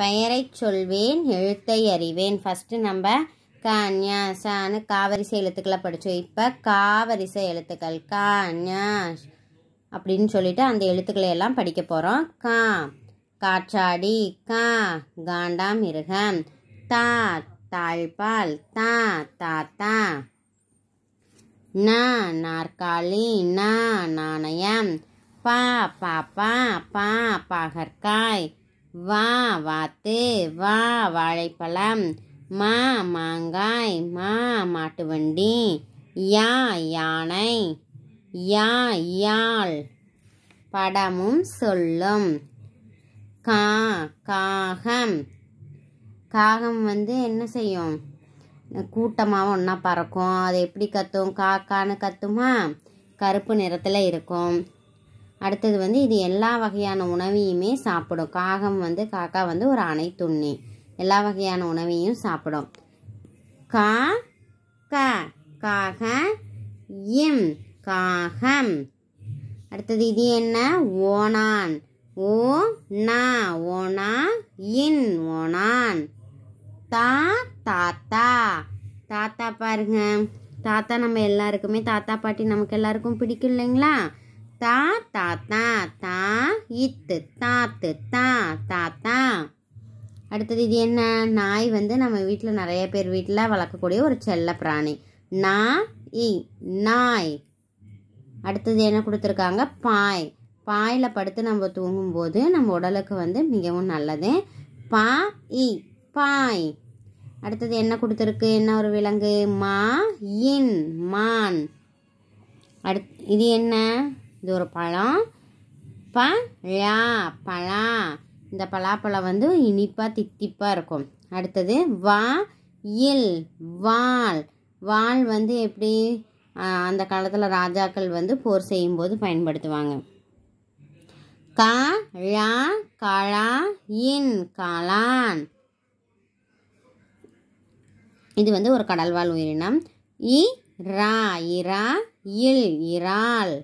பெயரை சொல்வேன் எழுத்தை அறிவேன் ஃபஸ்ட்டு நம்ம க சான்னு காவரிசை எழுத்துக்களை படித்தோம் இப்போ காவரிசை எழுத்துக்கள் கா அப்படின்னு சொல்லிட்டு அந்த எழுத்துக்களை எல்லாம் படிக்க போகிறோம் கா காற்றாடி கா காண்டா மிருகம் தா தாழ்பால் தா தாத்தா நா நாற்காலி நா நாணயம் பா பாப்பா பா பாகற்காய் வா வாத்து வா வாழைப்பழம் மா மாங்காய் மா மாட்டு வண்டி யா யானை யா யாழ் படமும் சொல்லும் கா காகம் காகம் வந்து என்ன செய்யும் கூட்டமாகவும் ஒன்றா பறக்கும் அது எப்படி கத்தும் காக்கான்னு கத்துமா கருப்பு நிறத்தில் இருக்கும் அடுத்தது வந்து இது எல்லா வகையான உணவையுமே சாப்பிடும் காகம் வந்து காக்கா வந்து ஒரு துண்ணி எல்லா வகையான உணவையும் சாப்பிடும் கா க காக இம் காகம் அடுத்தது இது என்ன ஓனான் ஓ நா ஓனா இன் ஓனான் தா தாத்தா தாத்தா பாருங்க தாத்தா நம்ம எல்லாருக்குமே தாத்தா பாட்டி நமக்கு எல்லாருக்கும் பிடிக்கும் இல்லைங்களா தா தா தா தா இத்து தாத்து தா தா தா அடுத்தது இது என்ன நாய் வந்து நம்ம வீட்டில் நிறைய பேர் வீட்டில் வளர்க்கக்கூடிய ஒரு செல்ல பிராணி நா இ நாய் அடுத்தது என்ன கொடுத்துருக்காங்க பாய் பாயில் படுத்து நம்ம தூங்கும்போது நம்ம உடலுக்கு வந்து மிகவும் நல்லது பா இ பாய் அடுத்தது என்ன கொடுத்துருக்கு என்ன ஒரு விலங்கு மா இன் மான் அடுத் இது என்ன இது ஒரு பழம் பழா பழா இந்த பலாப்பழம் வந்து இனிப்பாக தித்திப்பாக இருக்கும் அடுத்தது வா இல் வால் வால் வந்து எப்படி அந்த காலத்தில் ராஜாக்கள் வந்து போர் செய்யும்போது பயன்படுத்துவாங்க கா ழா காளா இன் காளான் இது வந்து ஒரு கடல்வாழ் உயிரினம் இ ரா இரா இல் இறால்